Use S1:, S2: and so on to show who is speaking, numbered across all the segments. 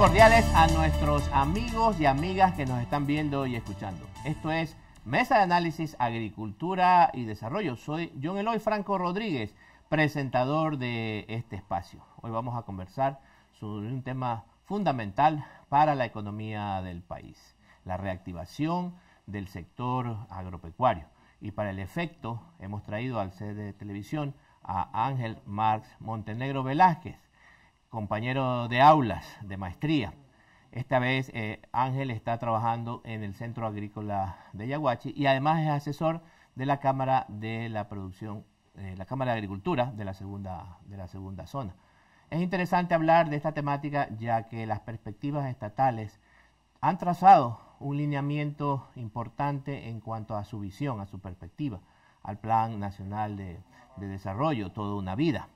S1: cordiales a nuestros amigos y amigas que nos están viendo y escuchando. Esto es Mesa de Análisis Agricultura y Desarrollo. Soy John Eloy Franco Rodríguez, presentador de este espacio. Hoy vamos a conversar sobre un tema fundamental para la economía del país, la reactivación del sector agropecuario. Y para el efecto hemos traído al sede de televisión a Ángel Marx Montenegro Velázquez compañero de aulas, de maestría. Esta vez eh, Ángel está trabajando en el Centro Agrícola de Yaguachi y además es asesor de la Cámara de la Producción, eh, la Cámara de Agricultura de la, segunda, de la segunda zona. Es interesante hablar de esta temática ya que las perspectivas estatales han trazado un lineamiento importante en cuanto a su visión, a su perspectiva, al Plan Nacional de Desarrollo, toda una vida.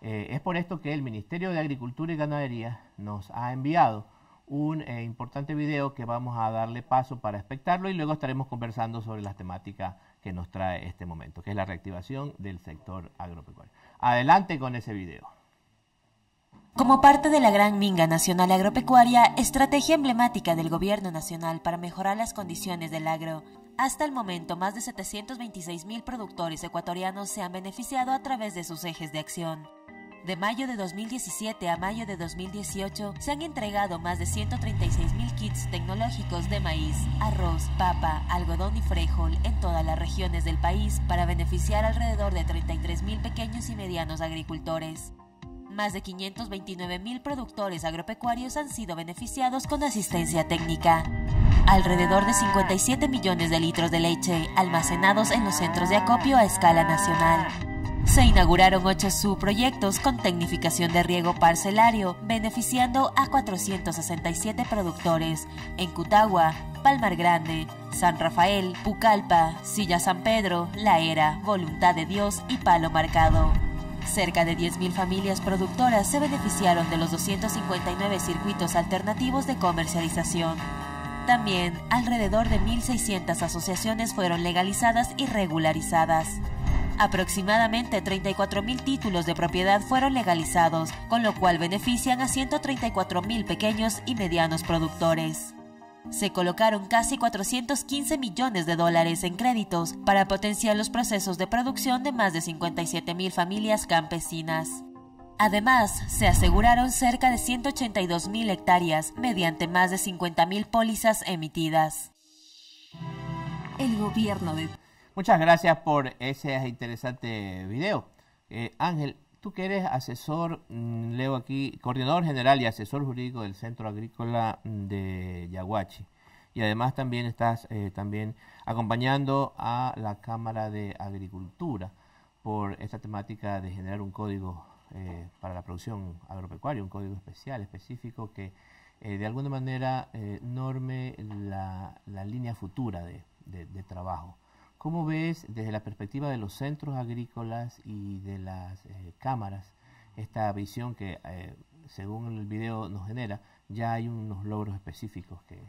S1: Eh, es por esto que el Ministerio de Agricultura y Ganadería nos ha enviado un eh, importante video que vamos a darle paso para espectarlo y luego estaremos conversando sobre las temáticas que nos trae este momento, que es la reactivación del sector agropecuario. Adelante con ese video.
S2: Como parte de la Gran Minga Nacional Agropecuaria, estrategia emblemática del Gobierno Nacional para mejorar las condiciones del agro, hasta el momento más de 726 mil productores ecuatorianos se han beneficiado a través de sus ejes de acción. De mayo de 2017 a mayo de 2018 se han entregado más de 136 mil kits tecnológicos de maíz, arroz, papa, algodón y frijol en todas las regiones del país para beneficiar alrededor de 33.000 pequeños y medianos agricultores. Más de 529 mil productores agropecuarios han sido beneficiados con asistencia técnica alrededor de 57 millones de litros de leche almacenados en los centros de acopio a escala nacional. Se inauguraron ocho subproyectos con tecnificación de riego parcelario, beneficiando a 467 productores en Cutagua, Palmar Grande, San Rafael, Pucalpa, Silla San Pedro, La Era, Voluntad de Dios y Palo Marcado. Cerca de 10.000 familias productoras se beneficiaron de los 259 circuitos alternativos de comercialización. También, alrededor de 1.600 asociaciones fueron legalizadas y regularizadas aproximadamente 34.000 títulos de propiedad fueron legalizados, con lo cual benefician a 134.000 pequeños y medianos productores. Se colocaron casi 415 millones de dólares en créditos para potenciar los procesos de producción de más de 57.000 familias campesinas. Además, se aseguraron cerca de 182.000 hectáreas mediante más de 50.000 pólizas emitidas. El gobierno de
S1: Muchas gracias por ese interesante video. Eh, Ángel, tú que eres asesor, mm, leo aquí, coordinador general y asesor jurídico del Centro Agrícola de Yaguachi. Y además también estás eh, también acompañando a la Cámara de Agricultura por esta temática de generar un código eh, para la producción agropecuaria, un código especial, específico, que de alguna manera norme la, línea futura de, de trabajo ¿Cómo ves desde la perspectiva de los centros agrícolas y de las eh, cámaras esta visión que, eh, según el video nos genera, ya hay unos logros específicos que,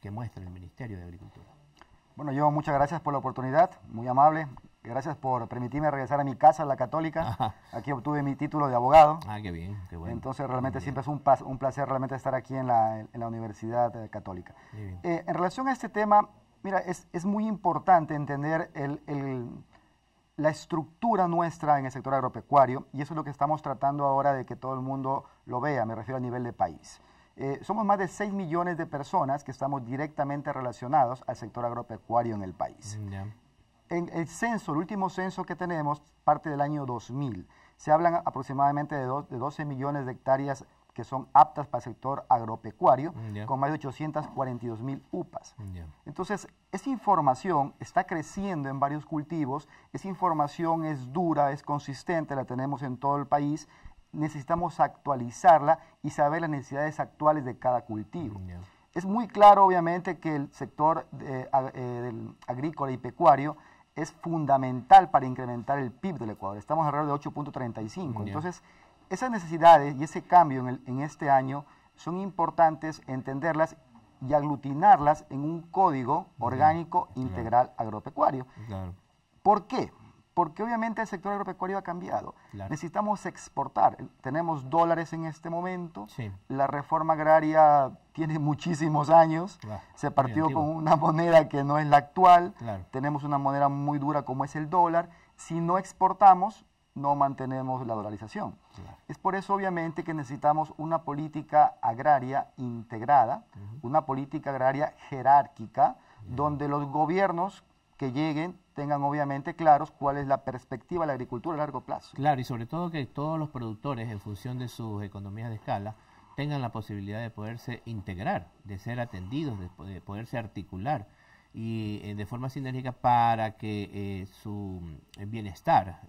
S1: que, muestra el Ministerio de Agricultura?
S3: Bueno, yo muchas gracias por la oportunidad, muy amable. Gracias por permitirme regresar a mi casa, la católica. Aquí obtuve mi título de abogado.
S1: Ah, qué bien, qué bueno. Entonces,
S3: realmente siempre es un, placer realmente estar aquí en la, Universidad eh, Católica. en relación a este tema, Mira, es, muy importante entender la estructura nuestra en el sector agropecuario y eso es lo que estamos tratando ahora de que todo el mundo lo vea, me refiero a nivel de país. Eh, somos más de 6 millones de personas que estamos directamente relacionados al sector agropecuario en el país. Mm, en el censo, el último censo que tenemos, parte del año 2000, se hablan aproximadamente de, de 12 millones de hectáreas que son aptas para el sector agropecuario, con más de 842 mil UPAs. Entonces, esa información está creciendo en varios cultivos, esa información es dura, es consistente, la tenemos en todo el país, necesitamos actualizarla y saber las necesidades actuales de cada cultivo. Es muy claro, obviamente, que el sector eh, agrícola y pecuario es fundamental para incrementar el PIB del Ecuador. Estamos alrededor de 8.35. Entonces, esas necesidades y ese cambio en, este año son importantes entenderlas y aglutinarlas en un código orgánico integral agropecuario. ¿Por qué? Porque obviamente el sector agropecuario ha cambiado. Necesitamos exportar. Tenemos dólares en este momento. La reforma agraria tiene muchísimos años. Se partió con una moneda que no es la actual. Tenemos una moneda muy dura como es el dólar. Si no exportamos, no mantenemos la dolarización. Es por eso, obviamente, que necesitamos una política agraria integrada, una política agraria jerárquica, donde los gobiernos que lleguen tengan obviamente claros cuál es la perspectiva de la agricultura a largo plazo.
S1: Claro, y sobre todo que todos los productores, en función de sus economías de escala, tengan la posibilidad de poderse integrar, de ser atendidos, de poderse articular y eh, de forma sinérgica para que eh, su eh, bienestar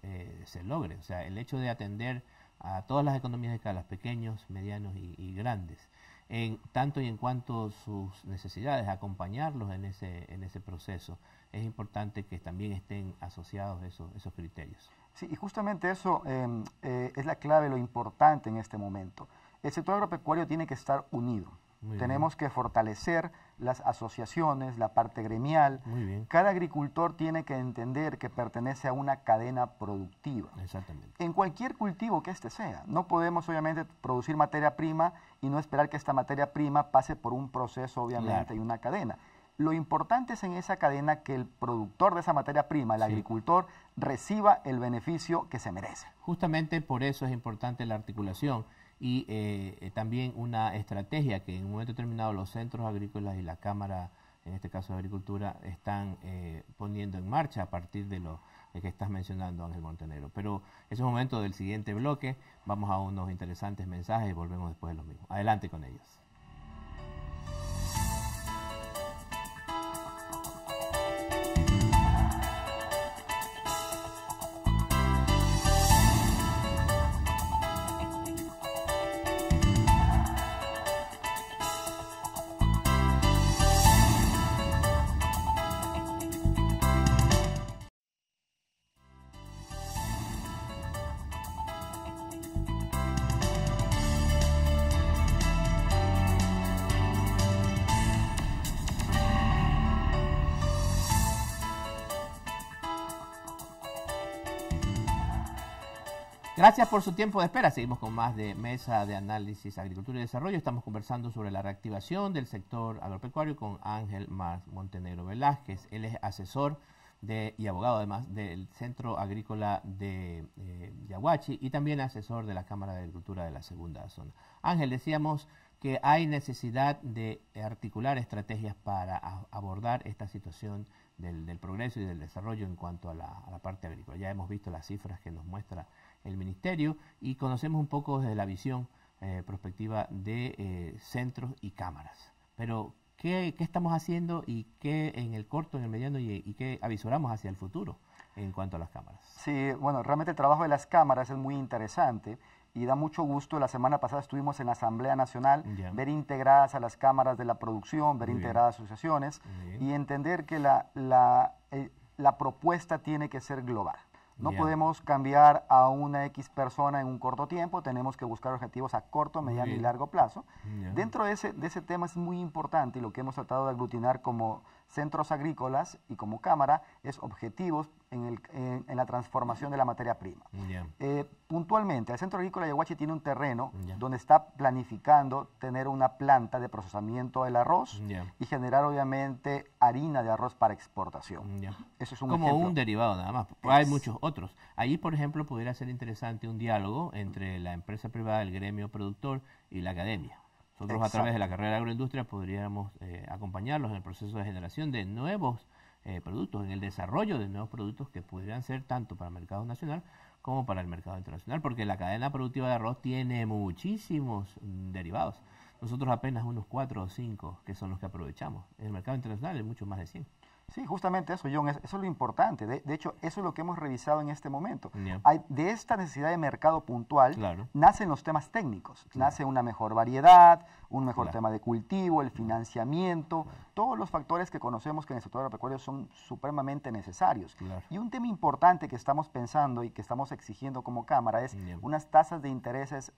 S1: se logre. O sea, el hecho de atender a todas las economías de escala, pequeños, medianos y, grandes, en tanto y en cuanto sus necesidades, acompañarlos en ese, en ese proceso, es importante que también estén asociados esos, esos criterios.
S3: Sí, y justamente eso em, es la clave, lo importante en este momento. El sector agropecuario tiene que estar unido tenemos que fortalecer las asociaciones, la parte gremial. Cada agricultor tiene que entender que pertenece a una cadena productiva. Exactamente. En cualquier cultivo que este sea. No podemos, obviamente, producir materia prima y no esperar que esta materia prima pase por un proceso, obviamente, y una cadena. Lo importante es en esa cadena que el productor de esa materia prima, el agricultor, reciba el beneficio que se merece.
S1: Justamente por eso es importante la articulación y eh, eh, también una estrategia que en un momento determinado los centros agrícolas y la Cámara, en este caso de Agricultura, están eh, poniendo en marcha a partir de lo que estás mencionando, Ángel Montenegro. Pero ese es momento del siguiente bloque. Vamos a unos interesantes mensajes y volvemos después de los mismos. Adelante con ellos. Gracias por su tiempo de espera. Seguimos con más de Mesa de Análisis Agricultura y Desarrollo. Estamos conversando sobre la reactivación del sector agropecuario con Ángel Mar Montenegro Velázquez. Él es asesor de, y abogado además del Centro Agrícola de eh, Yaguachi y también asesor de la Cámara de Agricultura de la Segunda Zona. Ángel, decíamos que hay necesidad de articular estrategias para abordar esta situación del, progreso y del desarrollo en cuanto a la, a la parte agrícola. Ya hemos visto las cifras que nos muestra el ministerio y conocemos un poco desde la visión eh, prospectiva de eh, centros y cámaras. Pero, ¿qué, estamos haciendo y qué en el corto, en el mediano y, qué avisoramos hacia el futuro en cuanto a las cámaras?
S3: Sí, bueno, realmente el trabajo de las cámaras es muy interesante y da mucho gusto. La semana pasada estuvimos en la Asamblea Nacional, ver integradas a las cámaras de la producción, ver integradas asociaciones y entender que la, eh, la propuesta tiene que ser global.
S2: No podemos
S3: cambiar a una X persona en un corto tiempo, tenemos que buscar objetivos a corto, mediano y largo plazo. Dentro de ese, de ese tema es muy importante y lo que hemos tratado de aglutinar como centros agrícolas y como Cámara es objetivos en, el, en, la transformación de la materia prima. Eh, puntualmente, el Centro Agrícola de tiene un terreno donde está planificando tener una planta de procesamiento del arroz y generar obviamente harina de arroz para exportación. Eso es un Como un
S1: derivado nada más, hay muchos otros. Allí, por ejemplo, pudiera ser interesante un diálogo entre la empresa privada, el gremio productor y la academia. Nosotros a través de la carrera agroindustria podríamos eh, acompañarlos en el proceso de generación de nuevos eh, productos, en el desarrollo de nuevos productos que podrían ser tanto para el mercado nacional como para el mercado internacional, porque la cadena productiva de arroz tiene muchísimos mm, derivados. Nosotros apenas unos cuatro o cinco que son los que aprovechamos. En el mercado internacional hay mucho más de 100.
S3: Sí, justamente eso, John, eso es lo importante. De, hecho, eso es lo que hemos revisado en este momento. Hay, de esta necesidad de mercado puntual nacen los temas técnicos, nace una mejor variedad, un mejor tema de cultivo, el financiamiento, todos los factores que conocemos que en el sector agropecuario son supremamente necesarios. Y un tema importante que estamos pensando y que estamos exigiendo como Cámara es unas tasas de intereses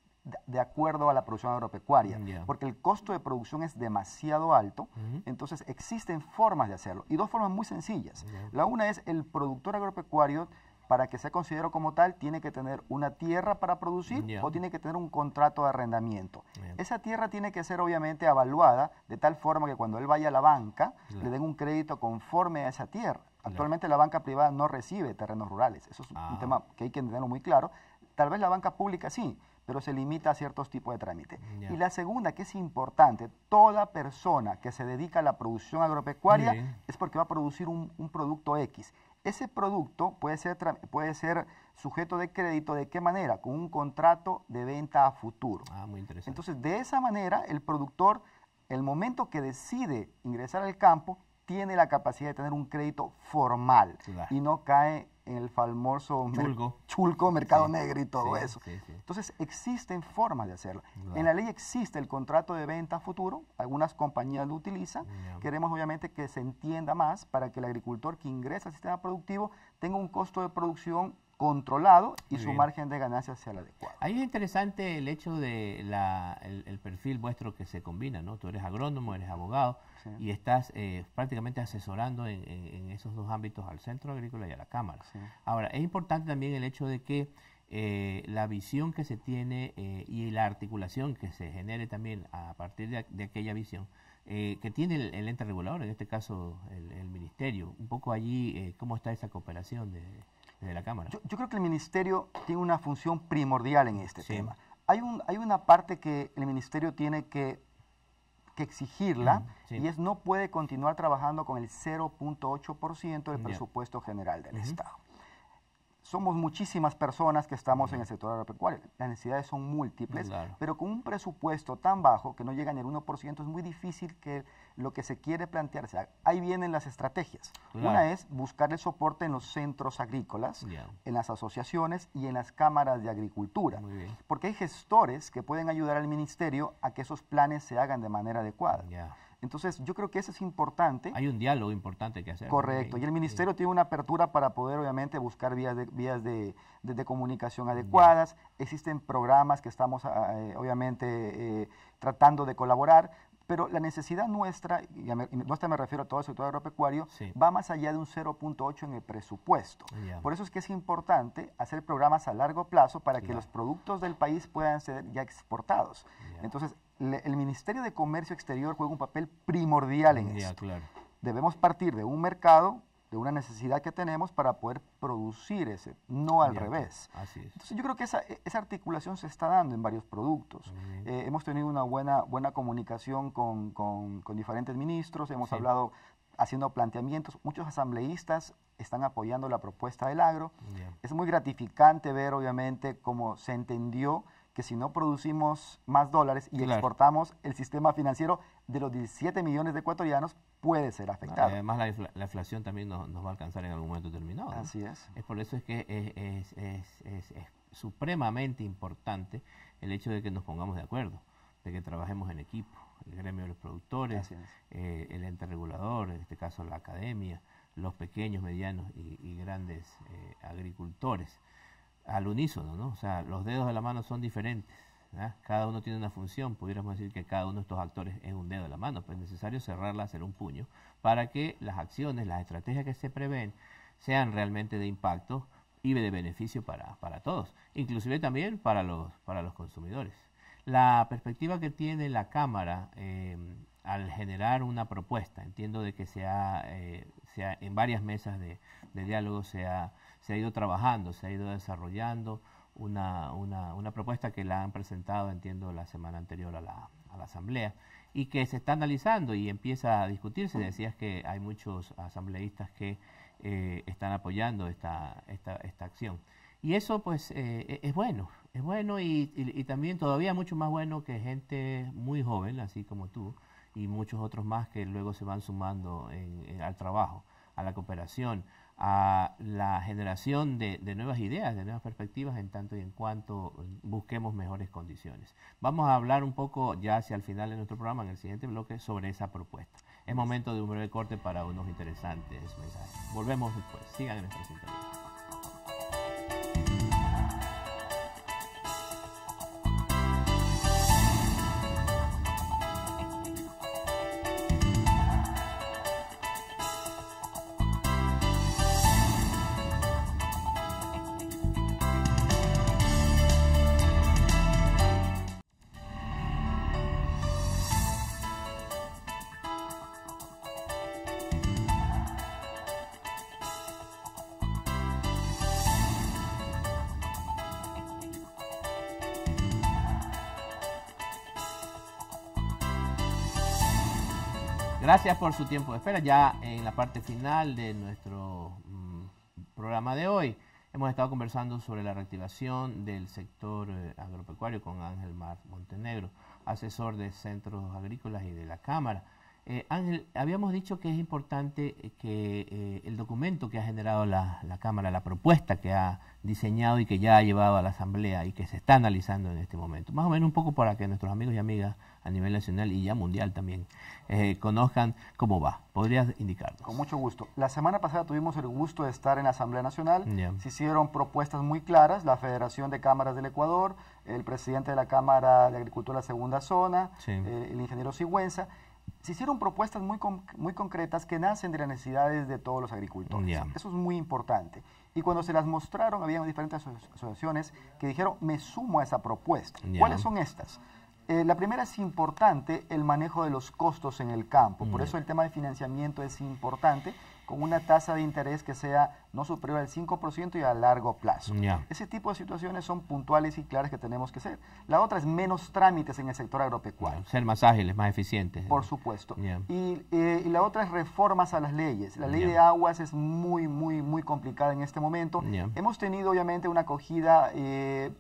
S3: de acuerdo a la producción agropecuaria, porque el costo de producción es demasiado alto, entonces existen formas de hacerlo, y dos formas muy sencillas. La una es el productor agropecuario, para que sea considerado como tal, tiene que tener una tierra para producir o tiene que tener un contrato de arrendamiento. Esa tierra tiene que ser obviamente evaluada de tal forma que cuando él vaya a la banca, le den un crédito conforme a esa tierra. Actualmente la banca privada no recibe terrenos rurales, eso es un ah. tema que hay que tenerlo muy claro. Tal vez la banca pública sí, pero se limita a ciertos tipos de trámites. Y la segunda, que es importante, toda persona que se dedica a la producción agropecuaria es porque va a producir un, producto X. Ese producto puede ser, puede ser sujeto de crédito, ¿de qué manera? Con un contrato de venta a futuro. Ah, muy interesante. Entonces, de esa manera, el productor, el momento que decide ingresar al campo, tiene la capacidad de tener un crédito formal y no cae en el famoso chulco, mercado negro y todo eso. Entonces, existen formas de hacerlo. En la ley existe el contrato de venta futuro, algunas compañías lo utilizan. Queremos obviamente que se entienda más para que el agricultor que ingresa al sistema productivo tenga un costo de producción controlado y su margen de ganancia sea el adecuado.
S1: Ahí es interesante el hecho de la, el perfil vuestro que se combina, ¿no? Tú eres agrónomo, eres abogado, y estás eh, prácticamente asesorando en, esos dos ámbitos al Centro Agrícola y a la Cámara. Ahora, es importante también el hecho de que eh, la visión que se tiene eh, y la articulación que se genere también a partir de, aquella visión que tiene el, ente regulador, en este caso el, Ministerio. Un poco allí, ¿cómo está esa cooperación de, la Cámara?
S3: Yo, creo que el Ministerio tiene una función primordial en este tema. Hay, un, hay una parte que el Ministerio tiene que que exigirla y es no puede continuar trabajando con el 0.8% del presupuesto general del Estado somos muchísimas personas que estamos en el sector agropecuario. Las necesidades son múltiples, pero con un presupuesto tan bajo que no llega ni al 1%, es muy difícil que lo que se quiere plantearse. Ahí vienen las estrategias. Una es buscar el soporte en los centros agrícolas, en las asociaciones y en las cámaras de agricultura. Porque hay gestores que pueden ayudar al ministerio a que esos planes se hagan de manera adecuada. Entonces, yo creo que eso es importante.
S1: Hay un diálogo importante que hacer. Correcto.
S3: Y el ministerio tiene una apertura para poder, obviamente, buscar vías de, vías de, comunicación adecuadas. Existen programas que estamos, ah, ah, eh, obviamente, eh, tratando de colaborar. Pero la necesidad nuestra, y a me, nuestra me refiero a todo el sector agropecuario, va más allá de un 0.8 en el presupuesto. Por eso es que es importante hacer programas a largo plazo para que los productos del país puedan ser ya exportados. Entonces, el Ministerio de Comercio Exterior juega un papel primordial en esto. Debemos partir de un mercado, de una necesidad que tenemos para poder producir ese, no al revés. Entonces yo creo que e, esa, articulación se está dando en varios productos. Eh, hemos tenido una buena, buena comunicación con, diferentes ministros, hemos hablado haciendo planteamientos. Muchos asambleístas están apoyando la propuesta del agro. Es muy gratificante ver, obviamente, cómo se entendió que si no producimos más dólares y exportamos, el sistema financiero de los 17 millones de ecuatorianos puede
S1: ser afectado. Además, la, inflación también nos, va a alcanzar en algún momento determinado. Así es. es. Por eso es que es, supremamente importante el hecho de que nos pongamos de acuerdo, de que trabajemos en equipo, el gremio de los productores, eh, el ente regulador, en este caso la academia, los pequeños, medianos y, grandes eh, agricultores al unísono, ¿no? O sea, los dedos de la mano son diferentes. Cada uno tiene una función, pudiéramos decir que cada uno de estos actores es un dedo de la mano, pues es necesario cerrarla, hacer un puño, para que las acciones, las estrategias que se prevén sean realmente de impacto y de beneficio para, todos, inclusive también para los, para los consumidores. La perspectiva que tiene la Cámara em, al generar una propuesta, entiendo de que sea, eh, sea en varias mesas de, de diálogo se ha se ha ido trabajando, se ha ido desarrollando una, propuesta que la han presentado, entiendo, la semana anterior a la, Asamblea y que se está analizando y empieza a discutirse. Decías que hay muchos asambleístas que eh, están apoyando esta, esta, acción. Y eso pues eh, e, es bueno, es bueno y, también todavía mucho más bueno que gente muy joven, así como tú, y muchos otros más que luego se van sumando al trabajo, a la cooperación, a la generación de, nuevas ideas, de nuevas perspectivas, en tanto y en cuanto busquemos mejores condiciones. Vamos a hablar un poco ya hacia el final de nuestro programa, en el siguiente bloque, sobre esa propuesta. Es momento de un breve corte para unos interesantes mensajes. Volvemos después. Sigan en nuestra sintonía. Gracias por su tiempo de espera. Ya en la parte final de nuestro mm, programa de hoy hemos estado conversando sobre la reactivación del sector eh, agropecuario con Ángel Mar Montenegro, asesor de centros agrícolas y de la Cámara. Eh, Ángel, habíamos dicho que es importante eh, que eh, el documento que ha generado la, la, Cámara, la propuesta que ha diseñado y que ya ha llevado a la Asamblea y que se está analizando en este momento, más o menos un poco para que nuestros amigos y amigas a nivel nacional y ya mundial también eh, conozcan cómo va. ¿Podrías indicarnos?
S3: Con mucho gusto. La semana pasada tuvimos el gusto de estar en la Asamblea Nacional. Se hicieron propuestas muy claras, la Federación de Cámaras del Ecuador, el presidente de la Cámara de Agricultura de la Segunda Zona, el ingeniero Sigüenza se hicieron propuestas muy, muy concretas que nacen de las necesidades de todos los agricultores. Eso es muy importante. Y cuando se las mostraron, había diferentes asociaciones que dijeron, me sumo a esa propuesta. ¿Cuáles son estas? Eh, la primera es importante el manejo de los costos en el campo. Por eso el tema de financiamiento es importante con una tasa de interés que sea no superior al 5% y a largo plazo. Ese tipo de situaciones son puntuales y claras que tenemos que hacer. La otra es menos trámites en el sector agropecuario.
S1: Ser más ágiles, más eficientes. Por supuesto.
S3: Eh, y, la otra es reformas a las leyes. La ley de aguas es muy, muy, muy complicada en este momento. Hemos tenido obviamente una acogida... Eh,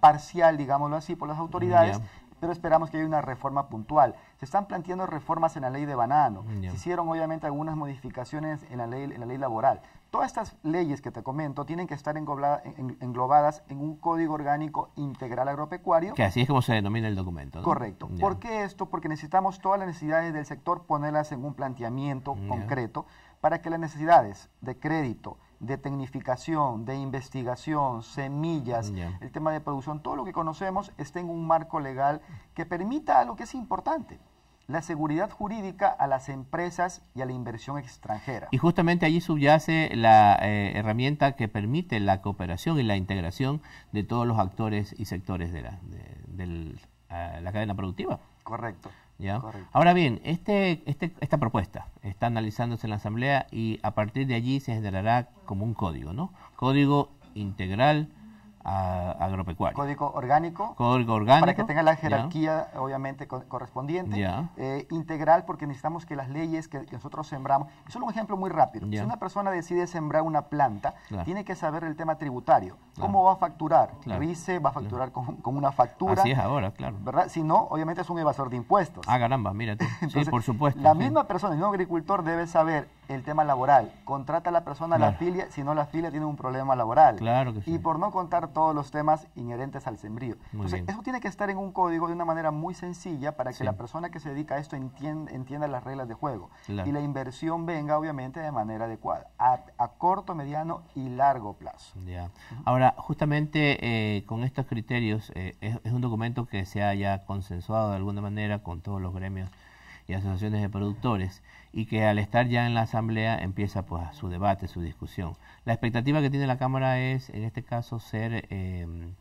S3: parcial, digámoslo así, por las autoridades, pero esperamos que haya una reforma puntual. Se están planteando reformas en la ley de banano, se hicieron obviamente algunas modificaciones en la ley, en la ley laboral. Todas estas leyes que te comento tienen que estar englobadas en un código orgánico integral agropecuario. Que así
S1: es como se denomina el documento. Correcto. ¿Por
S3: qué esto? Porque necesitamos todas las necesidades del sector ponerlas en un planteamiento concreto para que las necesidades de crédito, de tecnificación, de investigación, semillas, el tema de producción, todo lo que conocemos está en un marco legal que permita lo que es importante, la seguridad jurídica a las empresas y a la inversión extranjera.
S1: Y justamente allí subyace la eh, herramienta que permite la cooperación y la integración de todos los actores y sectores de la ah, cadena productiva. Correcto. Ahora bien, este, este, esta propuesta está analizándose en la Asamblea y a partir de allí se generará como un código, ¿no? Código integral agropecuario.
S3: Código orgánico.
S1: Código orgánico. Para que tenga la jerarquía,
S3: obviamente, correspondiente. Eh, integral, porque necesitamos que las leyes que, nosotros sembramos. solo un ejemplo muy rápido. Si una persona decide sembrar una planta, tiene que saber el tema tributario. ¿Cómo va a facturar? dice va a facturar con, una factura. Así es ahora, claro. ¿Verdad? Si no, obviamente es un evasor de impuestos.
S1: Ah, caramba, mira sí, por supuesto. La
S3: misma persona, el mismo agricultor debe saber el tema laboral. Contrata a la persona, la filia, si no la filia tiene un problema laboral. Claro Y por no contar todos los temas inherentes al sembrío. eso tiene que estar en un código de una manera muy sencilla para que la persona que se dedica a esto entienda, las reglas de juego. Y la inversión venga, obviamente, de manera adecuada, a, corto, mediano y largo plazo.
S1: Ya. Ahora, justamente eh, con estos criterios, eh, es un documento que se haya consensuado de alguna manera con todos los gremios y asociaciones de productores y que al estar ya en la asamblea empieza pues su debate, su discusión. La expectativa que tiene la Cámara es en este caso ser em,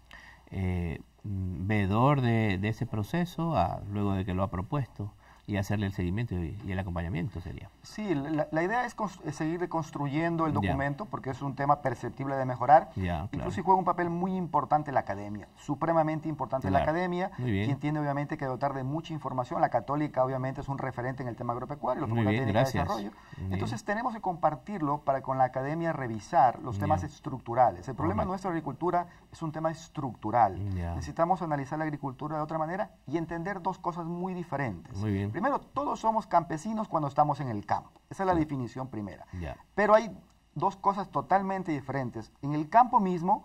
S1: eh, mm, veedor de, ese proceso luego de que lo ha propuesto y hacerle el seguimiento y, el acompañamiento sería. Sí,
S3: la, idea es, seguir construyendo el documento porque es un tema perceptible de mejorar. Incluso juega un papel muy importante la academia, supremamente importante la academia, quien tiene obviamente que dotar de mucha información. La católica obviamente es un referente en el tema agropecuario, los programas de desarrollo. Entonces tenemos que compartirlo para con la academia revisar los temas estructurales. El problema de nuestra agricultura es un tema estructural. Necesitamos analizar la agricultura de otra manera y entender dos cosas muy diferentes. Muy bien. Primero, todos somos campesinos cuando estamos en el campo. Esa es la definición primera. Pero hay dos cosas totalmente diferentes. En el campo mismo,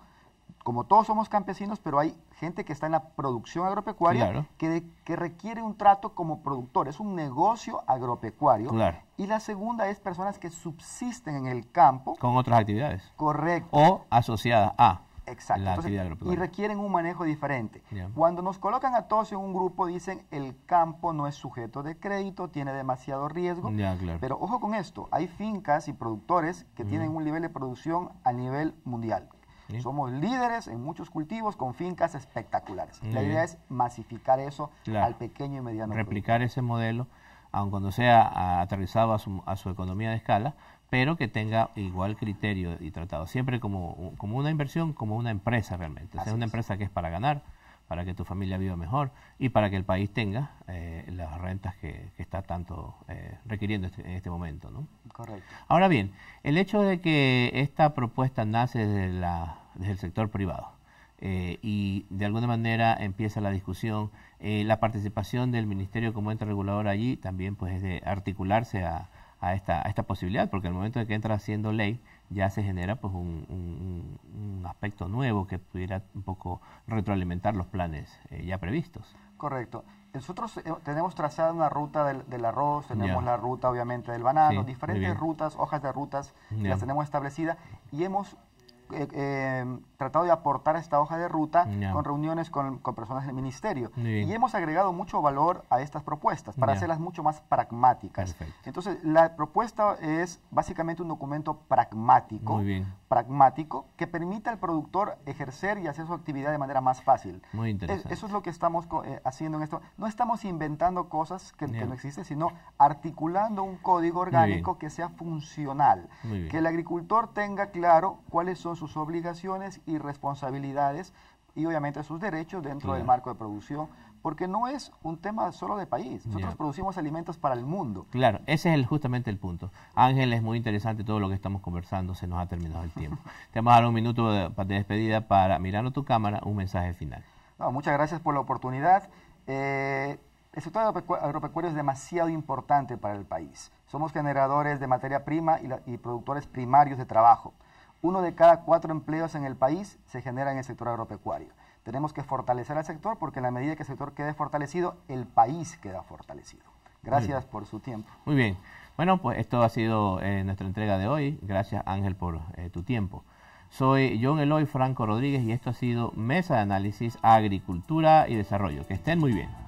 S3: como todos somos campesinos, pero hay gente que está en la producción agropecuaria que, requiere un trato como productor. Es un negocio agropecuario. Y la segunda es personas que subsisten en el campo.
S1: Con otras actividades.
S3: Correcto. O
S1: asociadas a. Exacto. y
S3: requieren un manejo diferente. Cuando nos colocan a todos en un grupo, dicen el campo no es sujeto de crédito, tiene demasiado riesgo. Pero ojo con esto, hay fincas y productores que tienen un nivel de producción a nivel mundial. Somos líderes en muchos cultivos con fincas espectaculares. La idea es masificar eso
S1: al pequeño y mediano. Replicar ese modelo, aun cuando sea aterrizado a su, a su economía de escala, pero que tenga igual criterio y tratado, siempre como, como una inversión, como una empresa realmente. Es una empresa que es para ganar, para que tu familia viva mejor y para que el país tenga eh, las rentas que, está tanto eh, requiriendo este, en este momento. Correcto. Ahora bien, el hecho de que esta propuesta nace desde, la, el sector privado eh, y de alguna manera empieza la discusión, la participación del Ministerio como ente regulador allí también pues es de articularse a, a esta, a esta posibilidad, porque al momento en que entra siendo ley ya se genera pues un, aspecto nuevo que pudiera un poco retroalimentar los planes eh, ya previstos.
S3: Correcto. Nosotros eh, tenemos trazada una ruta del, arroz, tenemos la ruta obviamente del banano, diferentes rutas, hojas de rutas, las tenemos establecidas y hemos eh, eh, tratado de aportar esta hoja de ruta con reuniones con, personas del ministerio. Y hemos agregado mucho valor a estas propuestas para hacerlas mucho más pragmáticas. Entonces, la propuesta es básicamente un documento pragmático. Muy bien pragmático que permita al productor ejercer y hacer su actividad de manera más fácil. eso es lo que estamos eh, haciendo en esto. No estamos inventando cosas que, no existen, sino articulando un código orgánico que sea funcional, que el agricultor tenga claro cuáles son sus obligaciones y responsabilidades y obviamente sus derechos dentro del marco de producción porque no es un tema solo de país. Nosotros producimos alimentos para el mundo.
S1: Claro, ese es justamente el punto. Ángel, es muy interesante todo lo que estamos conversando, se nos ha terminado el tiempo. Te vamos a dar un minuto de, despedida para, mirando tu cámara, un mensaje final.
S3: muchas gracias por la oportunidad. Eh, el sector agropecuario es demasiado importante para el país. Somos generadores de materia prima y productores primarios de trabajo. Uno de cada cuatro empleos en el país se genera en el sector agropecuario. Tenemos que fortalecer al sector porque en la medida que el sector quede fortalecido, el país queda fortalecido. Gracias por su tiempo.
S1: Muy bien. Bueno, pues esto ha sido eh, nuestra entrega de hoy. Gracias Ángel por eh, tu tiempo. Soy John Eloy Franco Rodríguez y esto ha sido Mesa de Análisis Agricultura y Desarrollo. Que estén muy bien.